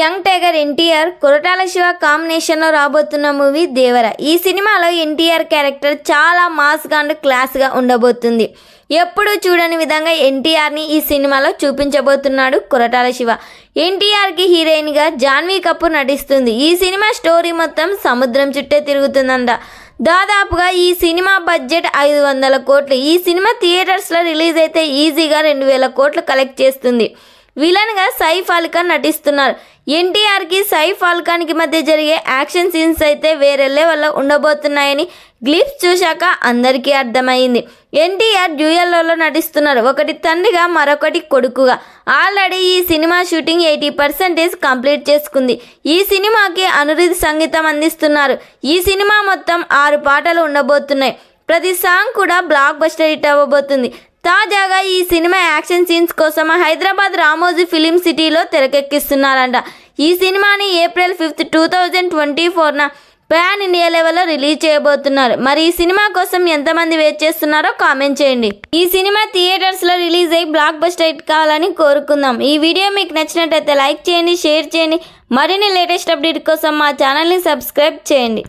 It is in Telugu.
యంగ్ టైగర్ ఎన్టీఆర్ కొరటాల శివ కాంబినేషన్లో రాబోతున్న మూవీ దేవర ఈ సినిమాలో ఎన్టీఆర్ క్యారెక్టర్ చాలా మాస్గా అండ్ క్లాస్గా ఉండబోతుంది ఎప్పుడూ చూడని విధంగా ఎన్టీఆర్ని ఈ సినిమాలో చూపించబోతున్నాడు కొరటాల శివ ఎన్టీఆర్కి హీరోయిన్గా జాన్వీ కపూర్ నటిస్తుంది ఈ సినిమా స్టోరీ మొత్తం సముద్రం చుట్టే తిరుగుతుందంట దాదాపుగా ఈ సినిమా బడ్జెట్ ఐదు వందల కోట్లు ఈ సినిమా థియేటర్స్లో రిలీజ్ అయితే ఈజీగా రెండు వేల కోట్లు కలెక్ట్ చేస్తుంది విలన్గా సైఫ్ అలీ ఖాన్ నటిస్తున్నారు ఎన్టీఆర్కి సై కి మధ్య జరిగే యాక్షన్ సీన్స్ అయితే వేరే లెవెల్లో ఉండబోతున్నాయని గ్లిప్స్ చూశాక అందరికీ అర్థమైంది ఎన్టీఆర్ డ్యూయల్లలో నటిస్తున్నారు ఒకటి తండ్రిగా మరొకటి కొడుకుగా ఆల్రెడీ ఈ cinema shooting eighty percentage complete చేసుకుంది ఈ సినిమాకి అనురిధి సంగీతం అందిస్తున్నారు ఈ సినిమా మొత్తం ఆరు పాటలు ఉండబోతున్నాయి ప్రతి సాంగ్ కూడా బ్లాక్ బస్టర్ హిట్ అవ్వబోతుంది తాజాగా ఈ సినిమా యాక్షన్ సీన్స్ కోసం హైదరాబాద్ రామోజీ ఫిలిం సిటీలో తెరకెక్కిస్తున్నారంట ఈ సినిమాని April fifth two thousand twenty ఫోర్న ప్యాన్ ఇండియా లెవెల్లో రిలీజ్ చేయబోతున్నారు మరి ఈ సినిమా కోసం ఎంతమంది వెయిట్ చేస్తున్నారో కామెంట్ చేయండి ఈ సినిమా థియేటర్స్లో రిలీజ్ అయ్యి బ్లాక్ బస్టర్ హిట్ కావాలని కోరుకుందాం ఈ వీడియో మీకు నచ్చినట్లయితే లైక్ చేయండి షేర్ చేయండి మరిన్ని లేటెస్ట్ అప్డేట్ కోసం మా ఛానల్ని సబ్స్క్రైబ్ చేయండి